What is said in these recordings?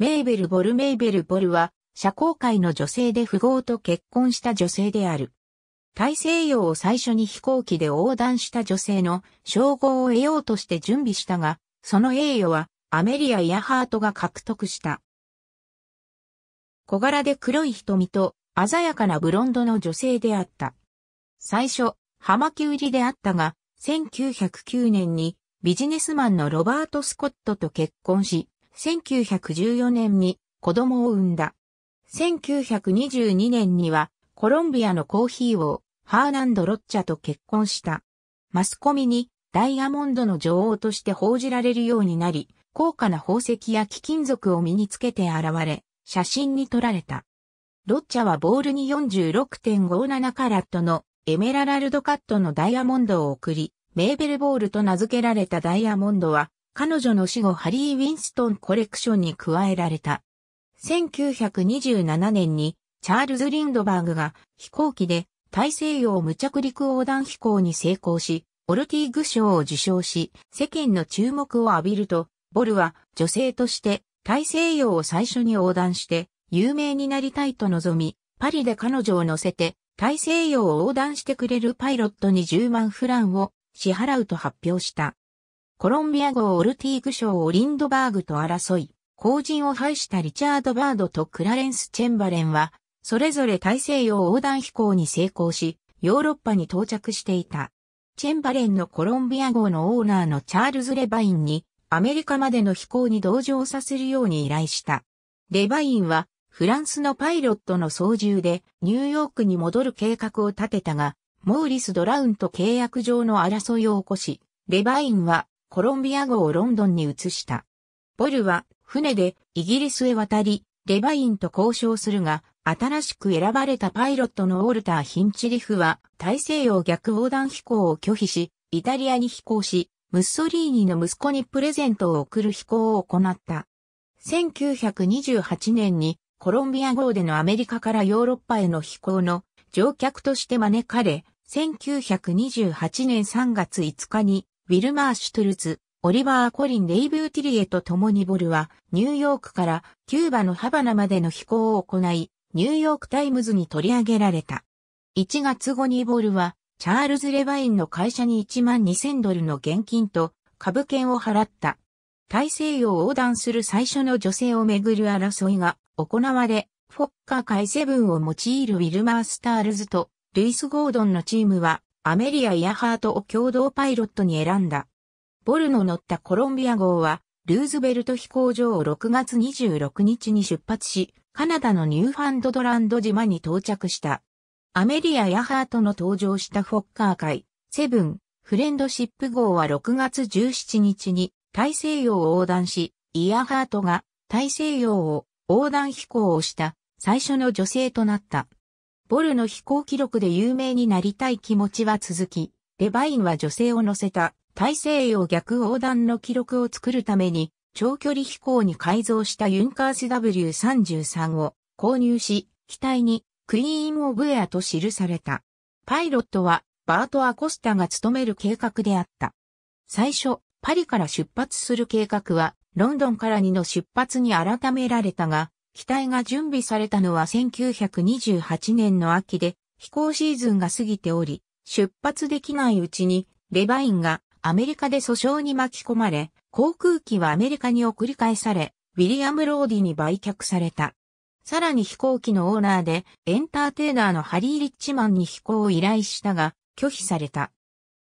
メーベル・ボル・メーベル・ボルは、社交界の女性で富豪と結婚した女性である。大西洋を最初に飛行機で横断した女性の称号を得ようとして準備したが、その栄誉はアメリア・イヤハートが獲得した。小柄で黒い瞳と鮮やかなブロンドの女性であった。最初、葉巻売りであったが、1909年にビジネスマンのロバート・スコットと結婚し、1914年に子供を産んだ。1922年にはコロンビアのコーヒー王、ハーナンド・ロッチャと結婚した。マスコミにダイヤモンドの女王として報じられるようになり、高価な宝石や貴金属を身につけて現れ、写真に撮られた。ロッチャはボールに46.57カラットのエメラルドカットのダイヤモンドを送り、メーベルボールと名付けられたダイヤモンドは彼女の死後ハリー・ウィンストンコレクションに加えられた。1927年にチャールズ・リンドバーグが飛行機で大西洋無着陸横断飛行に成功し、オルティーグ賞を受賞し、世間の注目を浴びると、ボルは女性として大西洋を最初に横断して有名になりたいと望み、パリで彼女を乗せて大西洋を横断してくれるパイロットに10万フランを支払うと発表した。コロンビア号オルティーグ賞をリンドバーグと争い、後陣を排したリチャード・バードとクラレンス・チェンバレンは、それぞれ大西洋横断飛行に成功し、ヨーロッパに到着していた。チェンバレンのコロンビア号のオーナーのチャールズ・レバインに、アメリカまでの飛行に同乗させるように依頼した。レバインは、フランスのパイロットの操縦で、ニューヨークに戻る計画を立てたが、モーリス・ドラウンと契約上の争いを起こし、レバインはコロンビア号をロンドンに移した。ボルは船でイギリスへ渡り、デバインと交渉するが、新しく選ばれたパイロットのウォルター・ヒンチリフは大西洋逆横断飛行を拒否し、イタリアに飛行し、ムッソリーニの息子にプレゼントを贈る飛行を行った。1928年にコロンビア号でのアメリカからヨーロッパへの飛行の乗客として招かれ、1928年3月5日にウィルマー・シュトルツ、オリバー・コリン・レイブー・ティリエと共にボルは、ニューヨークからキューバのハバナまでの飛行を行い、ニューヨークタイムズに取り上げられた。1月後にボルは、チャールズ・レバインの会社に1万2000ドルの現金と株券を払った。大西洋を横断する最初の女性をめぐる争いが行われ、フォッカー会セブンを用いるウィルマー・スタールズとルイス・ゴードンのチームはアメリア・イヤハートを共同パイロットに選んだ。ボルの乗ったコロンビア号は、ルーズベルト飛行場を6月26日に出発し、カナダのニューファンドドランド島に到着した。アメリア・イヤハートの登場したフォッカー海、セブン、フレンドシップ号は6月17日に大西洋を横断し、イヤハートが大西洋を横断飛行をした最初の女性となった。ボルの飛行記録で有名になりたい気持ちは続き、レバインは女性を乗せた大西洋逆横断の記録を作るために、長距離飛行に改造したユンカース W33 を購入し、機体にクイーン・オブ・エアと記された。パイロットはバート・アコスタが務める計画であった。最初、パリから出発する計画は、ロンドンから2の出発に改められたが、機体が準備されたのは1928年の秋で、飛行シーズンが過ぎており、出発できないうちに、レバインがアメリカで訴訟に巻き込まれ、航空機はアメリカに送り返され、ウィリアム・ローディに売却された。さらに飛行機のオーナーでエンターテイナーのハリー・リッチマンに飛行を依頼したが拒否された。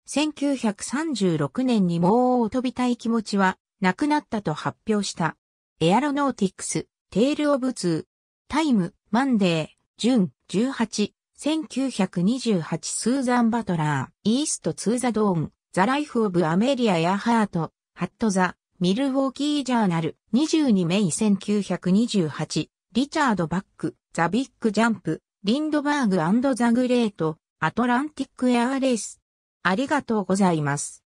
1936年にもう飛びたい気持ちはなくなったと発表した。エアロノーティクステールオブツー、タイム、マンデー、ジュン、18、1928スーザン・バトラー、イースト・ツー・ザ・ドーン、ザ・ライフ・オブ・アメリア・ヤ・ハート、ハット・ザ、ミルウォーキー・ジャーナル、22メイ1928、リチャード・バック、ザ・ビッグ・ジャンプ、リンドバーグザ・グレート、アトランティック・エアーレース。ありがとうございます。